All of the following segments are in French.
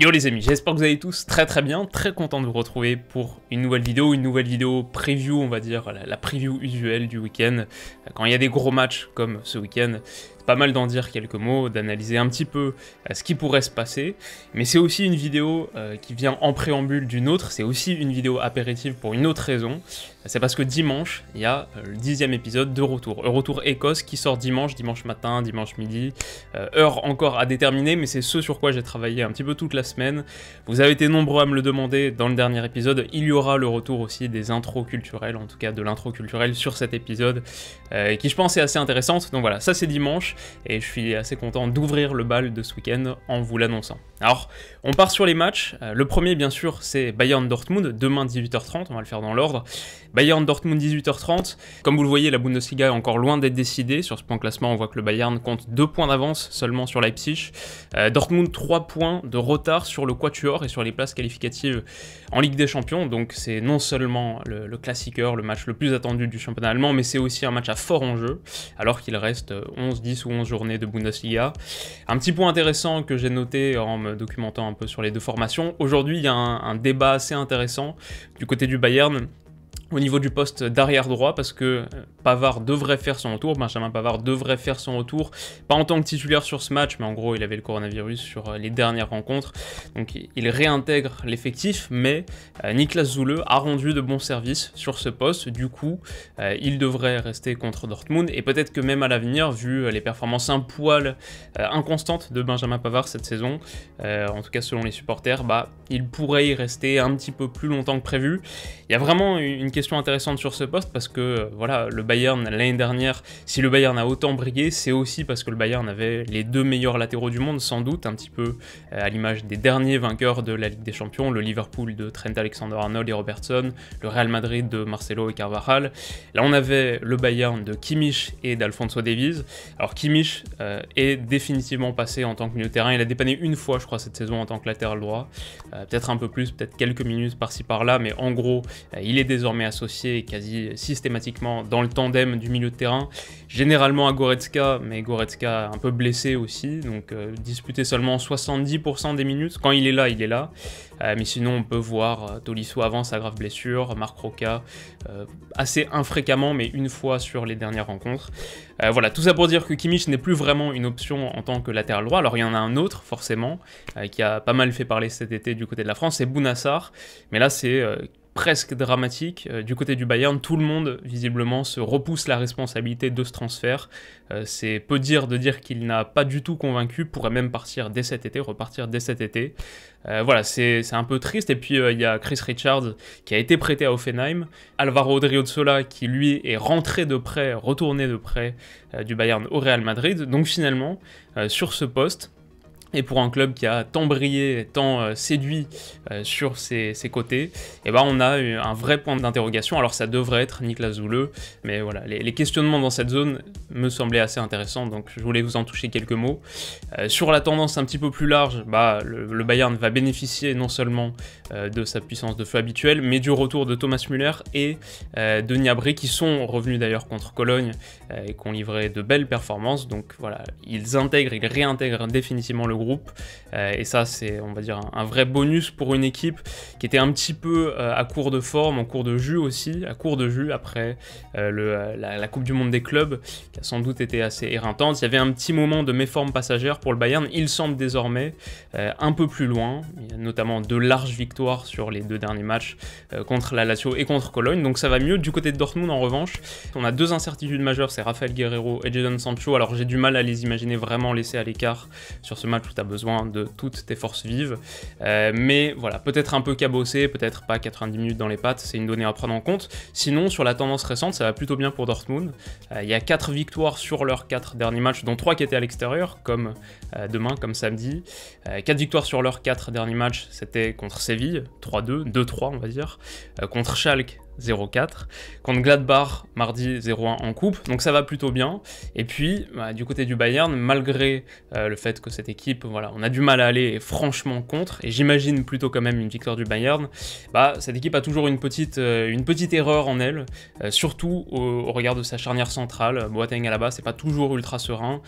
Yo les amis, j'espère que vous allez tous très très bien, très content de vous retrouver pour une nouvelle vidéo, une nouvelle vidéo preview on va dire, la, preview usuelle du week-end, quand il y a des gros matchs comme ce week-end, pas mal d'en dire quelques mots, d'analyser un petit peu euh, ce qui pourrait se passer, mais c'est aussi une vidéo euh, qui vient en préambule d'une autre, c'est aussi une vidéo apéritive pour une autre raison, c'est parce que dimanche, il y a euh, le dixième épisode de Retour, Retour Écosse qui sort dimanche, dimanche matin, dimanche midi, heure encore à déterminer, mais c'est ce sur quoi j'ai travaillé un petit peu toute la semaine, vous avez été nombreux à me le demander dans le dernier épisode, il y aura le retour aussi des intros culturelles, en tout cas de l'intro culturelle sur cet épisode, et qui je pense est assez intéressante. Donc voilà, ça c'est dimanche et je suis assez content d'ouvrir le bal de ce week-end en vous l'annonçant. Alors, on part sur les matchs. Euh, le premier, bien sûr, c'est Bayern-Dortmund, demain 18h30, on va le faire dans l'ordre. Bayern-Dortmund 18h30. Comme vous le voyez, la Bundesliga est encore loin d'être décidée. Sur ce point de classement, on voit que le Bayern compte 2 points d'avance seulement sur Leipzig. Euh, Dortmund 3 points de retard sur le Quatuor et sur les places qualificatives en Ligue des Champions. Donc c'est non seulement le, classiqueur, le match le plus attendu du championnat allemand, mais c'est aussi un match à fort enjeu, alors qu'il reste 11, 10 ou journée de Bundesliga. Un petit point intéressant que j'ai noté en me documentant un peu sur les deux formations, aujourd'hui il y a un débat assez intéressant du côté du Bayern au niveau du poste d'arrière droit parce que euh, Pavard devrait faire son retour, Benjamin Pavard devrait faire son retour, pas en tant que titulaire sur ce match, mais en gros il avait le coronavirus sur euh, les dernières rencontres, donc il réintègre l'effectif, mais euh, Niklas Zule a rendu de bons services sur ce poste, du coup il devrait rester contre Dortmund, et peut-être que même à l'avenir, vu les performances un poil inconstantes de Benjamin Pavard cette saison, en tout cas selon les supporters, bah, il pourrait y rester un petit peu plus longtemps que prévu. Il y a vraiment une question intéressante sur ce poste parce que euh, voilà, le Bayern l'année dernière, si le Bayern a autant brillé, c'est aussi parce que le Bayern avait les deux meilleurs latéraux du monde, sans doute, un petit peu euh, à l'image des derniers vainqueurs de la Ligue des Champions, le Liverpool de Trent Alexander-Arnold et Robertson, le Real Madrid de Marcelo et Carvajal. Là, on avait le Bayern de Kimmich et d'Alfonso Davies. Alors Kimmich euh, est définitivement passé en tant que milieu de terrain. Il a dépanné une fois, je crois, cette saison en tant que latéral droit. peut-être un peu plus, peut-être quelques minutes par-ci par-là, mais en gros, il est désormais associé quasi systématiquement dans le tandem du milieu de terrain, généralement à Goretzka, mais Goretzka un peu blessé aussi, donc euh, disputé seulement 70% des minutes. Quand il est là, il est là. Euh, mais sinon, on peut voir euh, Tolisso avant sa grave blessure, Marc Roca assez infréquemment, mais une fois sur les dernières rencontres. voilà, tout ça pour dire que Kimmich n'est plus vraiment une option en tant que latéral droit. Alors il y en a un autre, forcément, qui a pas mal fait parler cet été du côté de la France, c'est Bounassar. Mais là, c'est presque dramatique. Euh, du côté du Bayern, tout le monde, visiblement, se repousse la responsabilité de ce transfert. Euh, c'est peu dire de dire qu'il n'a pas du tout convaincu, pourrait même partir dès cet été, repartir dès cet été. Euh, voilà, c'est un peu triste. Et puis, il y a Chris Richards qui a été prêté à Offenheim, Alvaro Sola qui, lui, est rentré de près, retourné de près du Bayern au Real Madrid. Donc, finalement, sur ce poste, et pour un club qui a tant brillé, tant euh, séduit euh, sur ses, côtés, eh ben on a un vrai point d'interrogation. Alors ça devrait être Nicolas Zouleux, mais voilà, les, questionnements dans cette zone me semblaient assez intéressants, donc je voulais vous en toucher quelques mots. Euh, sur la tendance un petit peu plus large, bah, le, Bayern va bénéficier non seulement de sa puissance de feu habituelle, mais du retour de Thomas Müller et de Niabré, qui sont revenus d'ailleurs contre Cologne et qui ont livré de belles performances. Donc voilà, ils intègrent, ils réintègrent définitivement le groupe. Euh, et ça, c'est, on va dire, un, vrai bonus pour une équipe qui était un petit peu euh, à court de forme, en cours de jus aussi, à court de jus après euh, la, Coupe du Monde des clubs, qui a sans doute été assez éreintante. Il y avait un petit moment de méforme passagère pour le Bayern. Il semble désormais un peu plus loin. notamment de larges victoires sur les deux derniers matchs contre la Lazio et contre Cologne. Donc ça va mieux. Du côté de Dortmund, en revanche, on a deux incertitudes majeures, c'est Rafael Guerrero et Jadon Sancho. Alors j'ai du mal à les imaginer vraiment laissés à l'écart sur ce match tu as besoin de toutes tes forces vives. Euh, mais voilà, peut-être un peu cabossé, peut-être pas 90 minutes dans les pattes, c'est une donnée à prendre en compte. Sinon, sur la tendance récente, ça va plutôt bien pour Dortmund. Euh, il y a 4 victoires sur leurs 4 derniers matchs, dont 3 qui étaient à l'extérieur, comme euh, demain, comme samedi. 4 victoires sur leurs 4 derniers matchs, c'était contre Séville, 3-2, 2-3 on va dire, contre Schalke, 0-4. Contre Gladbach, mardi 0-1 en coupe, donc ça va plutôt bien. Et puis, bah, du côté du Bayern, malgré euh, le fait que cette équipe, voilà, on a du mal à aller franchement contre, et j'imagine plutôt quand même une victoire du Bayern, bah, cette équipe a toujours une petite, euh, une petite erreur en elle, euh, surtout au, regard de sa charnière centrale. Boateng à la base, c'est pas toujours ultra serein.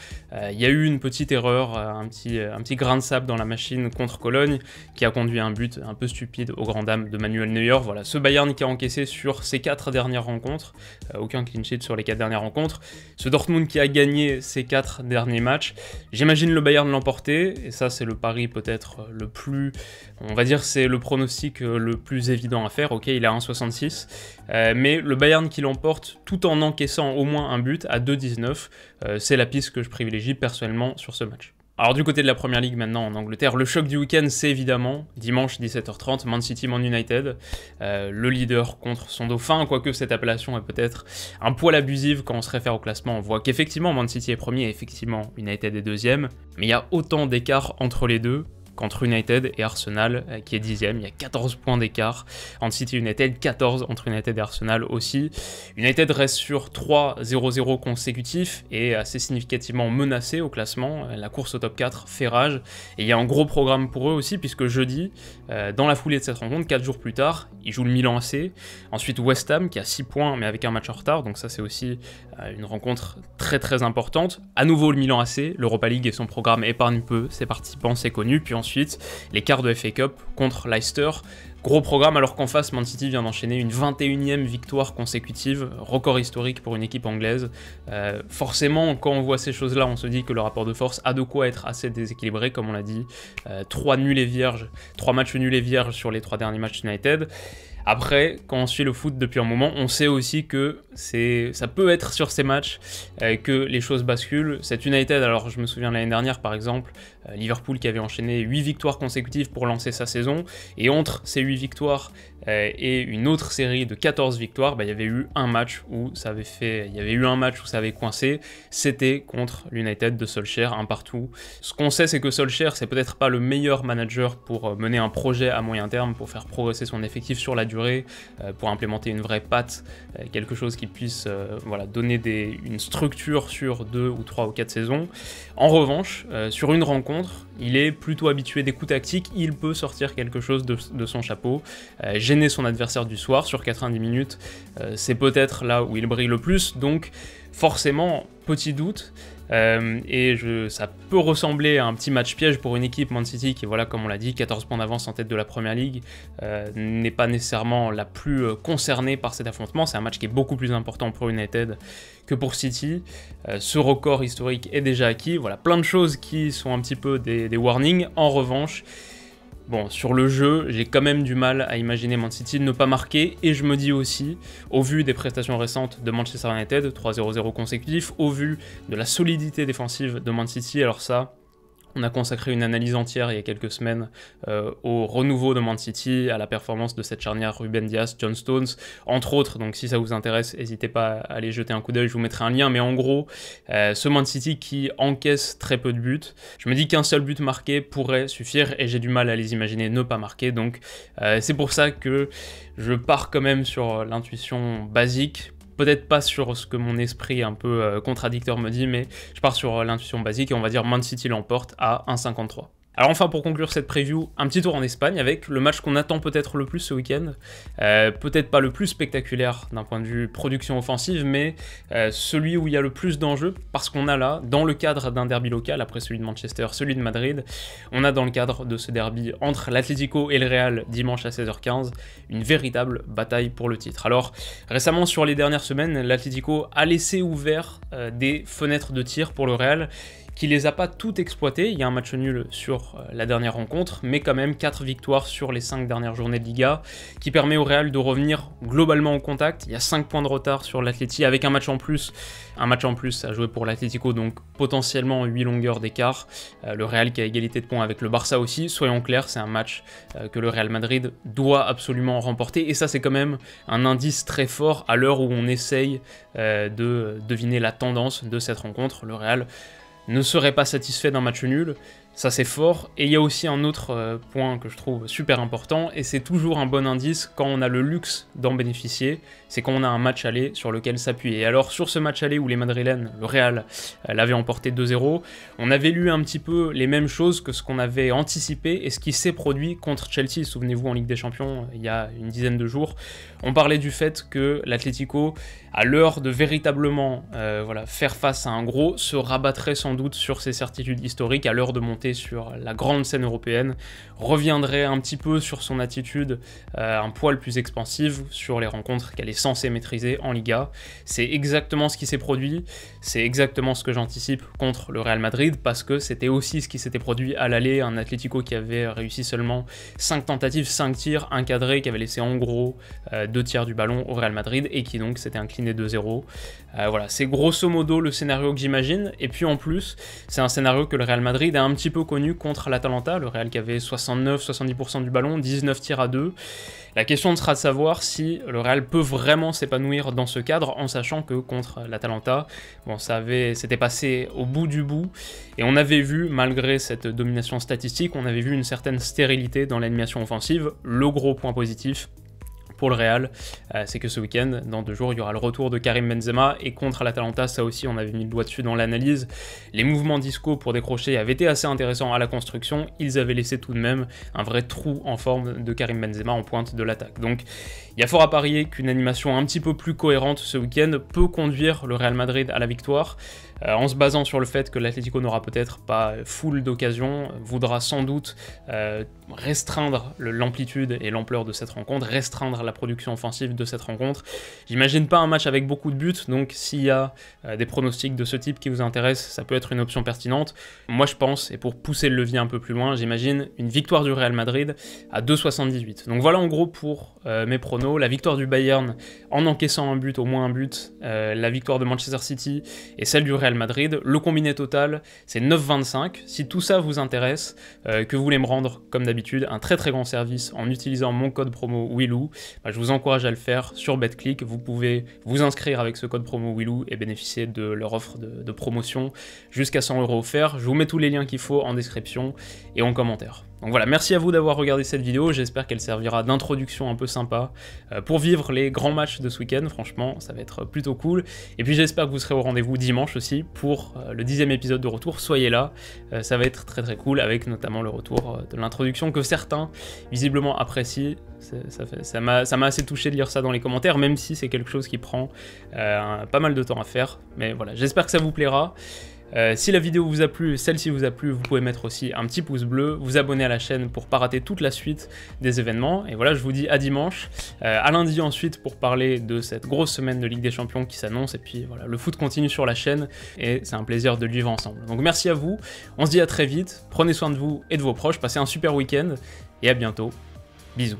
Il y a eu une petite erreur, un, petit, un petit grain de sable dans la machine contre Cologne, qui a conduit à un but un peu stupide au grand dames de Manuel Neuer. Voilà, ce Bayern qui a encaissé sur sur ces quatre dernières rencontres. Euh, aucun clean sheet sur les quatre dernières rencontres. Ce Dortmund qui a gagné ses quatre derniers matchs, j'imagine le Bayern l'emporter. Et ça, c'est le pari peut-être le plus. On va dire, c'est le pronostic le plus évident à faire. Ok, il a 1,66. Euh, mais le Bayern qui l'emporte tout en encaissant au moins un but à 2,19, euh, c'est la piste que je privilégie personnellement sur ce match. Alors du côté de la Première Ligue maintenant en Angleterre, le choc du week-end c'est évidemment dimanche 17h30 Man City Man United, euh, le leader contre son dauphin, quoique cette appellation est peut-être un poil abusive quand on se réfère au classement, on voit qu'effectivement Man City est premier et effectivement United est deuxième, mais il y a autant d'écart entre les deux entre United et Arsenal euh, qui est dixième. Il y a 14 points d'écart entre City United, 14 entre United et Arsenal aussi. United reste sur 3 0-0 consécutifs et assez significativement menacé au classement. Euh, la course au top 4 fait rage et il y a un gros programme pour eux aussi puisque jeudi, euh, dans la foulée de cette rencontre, 4 jours plus tard, ils jouent le Milan AC. Ensuite West Ham qui a 6 points mais avec un match en retard, donc ça c'est aussi une rencontre très très importante. À nouveau le Milan AC, l'Europa League et son programme épargne peu ses participants, c'est connu. Puis ensuite les quarts de FA Cup contre Leicester. Gros programme alors qu'en face, Man City vient d'enchaîner une 21e victoire consécutive, record historique pour une équipe anglaise. Euh, forcément, quand on voit ces choses-là, on se dit que le rapport de force a de quoi être assez déséquilibré, comme on l'a dit. Euh, 3 nuls et vierges, 3 matchs nuls et vierges sur les 3 derniers matchs United. Après, quand on suit le foot depuis un moment, on sait aussi que ça peut être sur ces matchs euh, que les choses basculent. Cette United, alors je me souviens l'année dernière par exemple, euh, Liverpool qui avait enchaîné 8 victoires consécutives pour lancer sa saison, et entre ces 8 victoires euh, et une autre série de 14 victoires, bah, il y avait eu un match où ça avait fait, il y avait eu un match où ça avait coincé, c'était contre l'United de Solskjaer, un partout. Ce qu'on sait, c'est que Solskjaer, c'est peut-être pas le meilleur manager pour euh, mener un projet à moyen terme, pour faire progresser son effectif sur la durée, euh, pour implémenter une vraie patte, quelque chose qui puisse voilà, donner une structure sur deux ou trois ou quatre saisons. En revanche, sur une rencontre, il est plutôt habitué des coups tactiques, il peut sortir quelque chose de, son chapeau, euh, gêner son adversaire du soir sur 90 minutes, euh, c'est peut-être là où il brille le plus, donc forcément, petit doute, euh, et je, ça peut ressembler à un petit match piège pour une équipe, Man City, qui, voilà, comme on l'a dit, 14 points d'avance en tête de la première ligue, euh, n'est pas nécessairement la plus euh, concernée par cet affrontement. C'est un match qui est beaucoup plus important pour United que pour City. ce record historique est déjà acquis. Voilà, plein de choses qui sont un petit peu des warnings. En revanche, Bon, sur le jeu, j'ai quand même du mal à imaginer Man City ne pas marquer, et je me dis aussi, au vu des prestations récentes de Manchester United, 3-0-0 consécutif, au vu de la solidité défensive de Man City, alors ça, on a consacré une analyse entière il y a quelques semaines euh, au renouveau de Man City, à la performance de cette charnière Ruben Diaz, John Stones, entre autres. Donc si ça vous intéresse, n'hésitez pas à aller jeter un coup d'œil, je vous mettrai un lien. Mais en gros, euh, ce Man City qui encaisse très peu de buts, je me dis qu'un seul but marqué pourrait suffire et j'ai du mal à les imaginer ne pas marquer. Donc euh, c'est pour ça que je pars quand même sur l'intuition basique peut-être pas sur ce que mon esprit un peu euh, contradicteur me dit, mais je pars sur euh, l'intuition basique et on va dire Man City l'emporte à 1,53. Alors enfin, pour conclure cette preview, un petit tour en Espagne avec le match qu'on attend peut-être le plus ce week-end. Euh, peut-être pas le plus spectaculaire d'un point de vue production offensive, mais euh, celui où il y a le plus d'enjeux parce qu'on a là, dans le cadre d'un derby local, après celui de Manchester, celui de Madrid, on a dans le cadre de ce derby entre l'Atlético et le Real dimanche à 16h15, une véritable bataille pour le titre. Alors récemment, sur les dernières semaines, l'Atlético a laissé ouvert euh, des fenêtres de tir pour le Real qui les a pas tout exploitées. Il y a un match nul sur euh, la dernière rencontre, mais quand même 4 victoires sur les 5 dernières journées de Liga, qui permet au Real de revenir globalement au contact. Il y a 5 points de retard sur l'Atleti avec un match en plus. Un match en plus à jouer pour l'Atlético, donc potentiellement 8 longueurs d'écart. Euh, le Real qui a égalité de points avec le Barça aussi. Soyons clairs, c'est un match euh, que le Real Madrid doit absolument remporter. Et ça, c'est quand même un indice très fort à l'heure où on essaye de deviner la tendance de cette rencontre. Le Real ne serait pas satisfait d'un match nul ça c'est fort. Et il y a aussi un autre euh, point que je trouve super important, et c'est toujours un bon indice quand on a le luxe d'en bénéficier, c'est quand on a un match aller sur lequel s'appuyer. Alors sur ce match aller où les Madrilènes, le Real, euh, l'avait emporté 2-0, on avait lu un petit peu les mêmes choses que ce qu'on avait anticipé et ce qui s'est produit contre Chelsea, souvenez-vous en Ligue des Champions euh, il y a une dizaine de jours. On parlait du fait que l'Atlético, à l'heure de véritablement voilà, faire face à un gros, se rabattrait sans doute sur ses certitudes historiques à l'heure de monter sur la grande scène européenne, reviendrait un petit peu sur son attitude euh, un poil plus expansive sur les rencontres qu'elle est censée maîtriser en Liga. C'est exactement ce qui s'est produit, c'est exactement ce que j'anticipe contre le Real Madrid, parce que c'était aussi ce qui s'était produit à l'aller, un Atlético qui avait réussi seulement 5 tentatives, 5 tirs, un cadré, qui avait laissé en gros 2 euh, tiers du ballon au Real Madrid, et qui donc s'était incliné 2-0. Euh, voilà, c'est grosso modo le scénario que j'imagine, et puis en plus, c'est un scénario que le Real Madrid a un petit peu connu contre l'Atalanta, le Real qui avait 69-70% du ballon, 19 tirs à 2. La question sera de savoir si le Real peut vraiment s'épanouir dans ce cadre, en sachant que contre l'Atalanta, bon, ça avait, c'était passé au bout du bout, et on avait vu, malgré cette domination statistique, on avait vu une certaine stérilité dans l'animation offensive. Le gros point positif, pour le Real, euh, c'est que ce week-end, dans deux jours, il y aura le retour de Karim Benzema et contre l'Atalanta, ça aussi, on avait mis le doigt dessus dans l'analyse. Les mouvements disco pour décrocher avaient été assez intéressants à la construction, ils avaient laissé tout de même un vrai trou en forme de Karim Benzema en pointe de l'attaque. Donc, il y a fort à parier qu'une animation un petit peu plus cohérente ce week-end peut conduire le Real Madrid à la victoire. Euh, en se basant sur le fait que l'Atlético n'aura peut-être pas foule d'occasions, voudra sans doute euh, restreindre l'amplitude et l'ampleur de cette rencontre, restreindre la production offensive de cette rencontre. J'imagine pas un match avec beaucoup de buts, donc s'il y a euh, des pronostics de ce type qui vous intéressent, ça peut être une option pertinente. Moi je pense, et pour pousser le levier un peu plus loin, j'imagine une victoire du Real Madrid à 2,78. Donc voilà en gros pour mes pronos, la victoire du Bayern en encaissant un but, au moins un but, la victoire de Manchester City et celle du Real Madrid. Le combiné total, c'est 9,25. Si tout ça vous intéresse, euh, que vous voulez me rendre, comme d'habitude, un très très grand service en utilisant mon code promo Willou, bah, je vous encourage à le faire sur BetClick. Vous pouvez vous inscrire avec ce code promo Willou et bénéficier de leur offre de, de promotion jusqu'à 100 euros offerts. Je vous mets tous les liens qu'il faut en description et en commentaire. Donc voilà, merci à vous d'avoir regardé cette vidéo, j'espère qu'elle servira d'introduction un peu sympa euh, pour vivre les grands matchs de ce week-end, franchement ça va être plutôt cool. Et puis j'espère que vous serez au rendez-vous dimanche aussi pour euh, le dixième épisode de retour, soyez là, euh, ça va être très très cool avec notamment le retour de l'introduction que certains visiblement apprécient. Ça m'a assez touché de lire ça dans les commentaires, même si c'est quelque chose qui prend pas mal de temps à faire. Mais voilà, j'espère que ça vous plaira. Euh, si la vidéo vous a plu, celle-ci vous a plu, vous pouvez mettre aussi un petit pouce bleu, vous abonner à la chaîne pour pas rater toute la suite des événements. Et voilà, je vous dis à dimanche, euh, à lundi ensuite pour parler de cette grosse semaine de Ligue des Champions qui s'annonce. Et puis voilà, le foot continue sur la chaîne et c'est un plaisir de vivre ensemble. Donc merci à vous, on se dit à très vite, prenez soin de vous et de vos proches, passez un super week-end et à bientôt. Bisous.